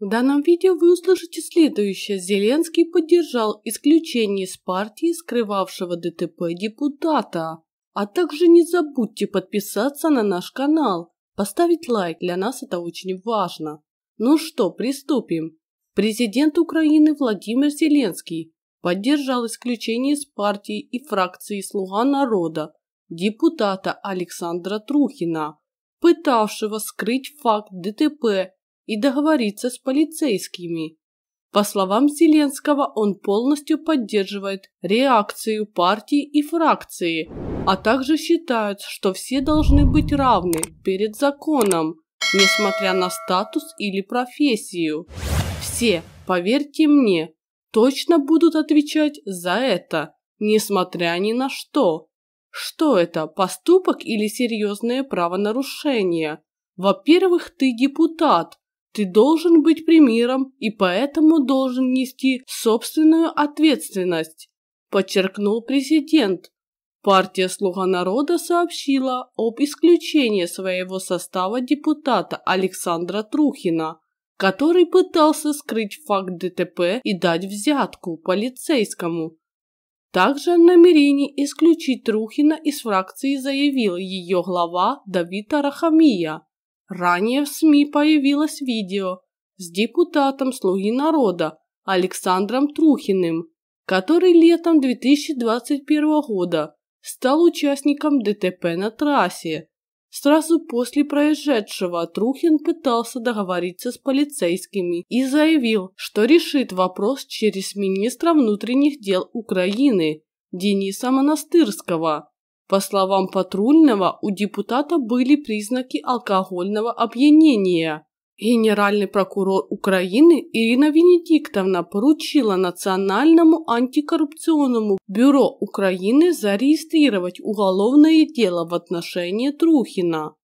В данном видео вы услышите следующее. Зеленский поддержал исключение из партии скрывавшего ДТП депутата. А также не забудьте подписаться на наш канал, поставить лайк, для нас это очень важно. Ну что, приступим. Президент Украины Владимир Зеленский поддержал исключение из партии и фракции «Слуга народа» депутата Александра Трухина, пытавшего скрыть факт ДТП и договориться с полицейскими. По словам Зеленского, он полностью поддерживает реакцию партии и фракции, а также считает, что все должны быть равны перед законом, несмотря на статус или профессию. Все, поверьте мне, точно будут отвечать за это, несмотря ни на что. Что это, поступок или серьезное правонарушение? Во-первых, ты депутат, ты должен быть примером и поэтому должен нести собственную ответственность, подчеркнул президент. Партия «Слуга народа» сообщила об исключении своего состава депутата Александра Трухина, который пытался скрыть факт ДТП и дать взятку полицейскому. Также о намерении исключить Трухина из фракции заявил ее глава Давид Рахамия. Ранее в СМИ появилось видео с депутатом «Слуги народа» Александром Трухиным, который летом 2021 года стал участником ДТП на трассе. Сразу после проезжавшего Трухин пытался договориться с полицейскими и заявил, что решит вопрос через министра внутренних дел Украины Дениса Монастырского. По словам патрульного, у депутата были признаки алкогольного опьянения. Генеральный прокурор Украины Ирина Венедиктовна поручила Национальному антикоррупционному бюро Украины зарегистрировать уголовное дело в отношении Трухина.